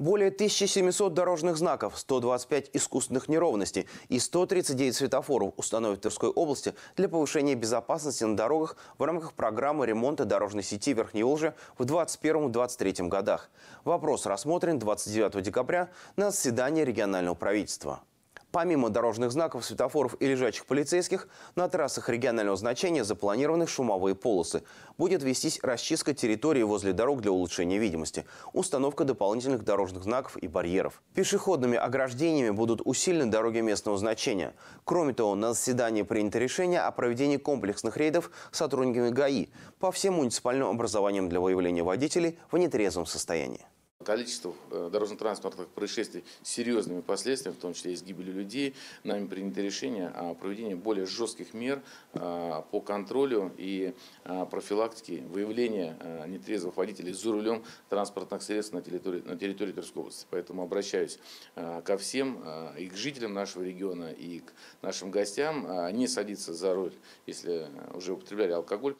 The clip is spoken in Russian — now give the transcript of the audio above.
более 1700 дорожных знаков, 125 искусственных неровностей и 139 светофоров установят в Тверской области для повышения безопасности на дорогах в рамках программы ремонта дорожной сети Верхней Олжи в 2021-2023 годах. Вопрос рассмотрен 29 декабря на заседании регионального правительства. Помимо дорожных знаков, светофоров и лежачих полицейских, на трассах регионального значения запланированы шумовые полосы. Будет вестись расчистка территории возле дорог для улучшения видимости, установка дополнительных дорожных знаков и барьеров. Пешеходными ограждениями будут усилены дороги местного значения. Кроме того, на заседании принято решение о проведении комплексных рейдов сотрудниками ГАИ по всем муниципальным образованиям для выявления водителей в нетрезвом состоянии. Количество э, дорожно-транспортных происшествий с серьезными последствиями, в том числе и с гибелью людей, нами принято решение о проведении более жестких мер э, по контролю и э, профилактике выявления нетрезвых водителей за рулем транспортных средств на территории, на территории Тверской области. Поэтому обращаюсь ко всем, и к жителям нашего региона, и к нашим гостям, не садиться за руль, если уже употребляли алкоголь.